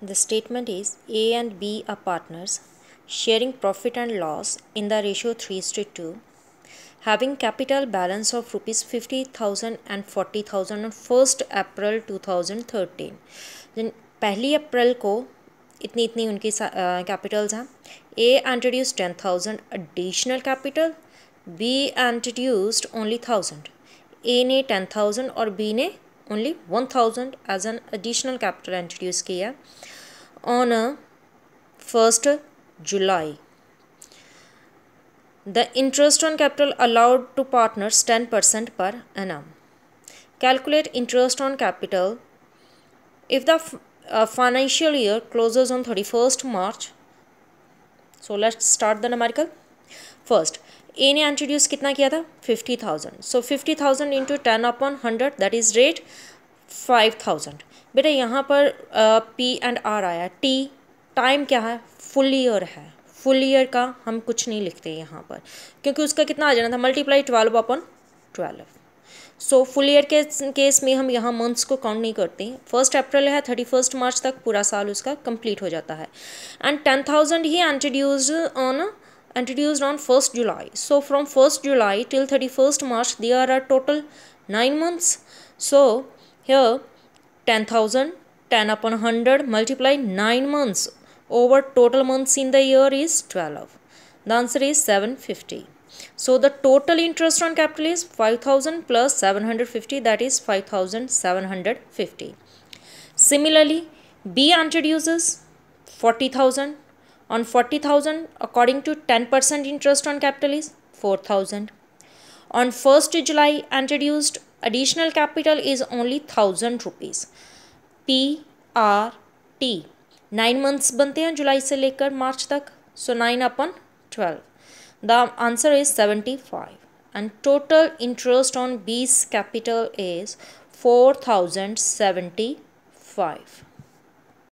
The statement is A and B are partners, sharing profit and loss in the ratio 3 to 2, having capital balance of rupees 50,000 and 40,000 on 1st April 2013 Then, पहली अप्रैल को इतनी इतनी उनकी capitals हैं A introduce ten thousand additional capital B only thousand. A A ने ten thousand or B ने only 1000 as an additional capital introduced. किया on a 1st July. The interest on capital allowed to partners 10% per annum. Calculate interest on capital. If the uh, financial year closes on 31st March, so let's start the numerical. First A ने introduce कितना किया था fifty thousand so fifty thousand into ten upon hundred that is rate five thousand बेटा यहाँ पर P and R आया T time क्या है फुल ईयर है फुल ईयर का हम कुछ नहीं लिखते यहाँ पर क्योंकि उसका कितना आ जाना था multiply twelve upon twelve so full year के केस में हम यहाँ मंथ्स को काउंट नहीं करते हैं फर्स्ट अप्रैल है थर्टी फर्स्ट मार्च तक पूरा साल उसका कंप्लीट हो जाता है एंड टेन थाउजेंड ही introduced on introduced on 1st July. So from 1st July till 31st March there are a total 9 months. So here 10,000 10 upon 100 multiply 9 months over total months in the year is 12. The answer is 750. So the total interest on capital is 5000 plus 750 that is 5750. Similarly B introduces 40000 on 40,000 according to 10% interest on capital is 4,000. On 1st July introduced additional capital is only 1,000 rupees. P R T. 9 months bante July se lekar March tak. So 9 upon 12. The answer is 75. And total interest on B's capital is 4,075.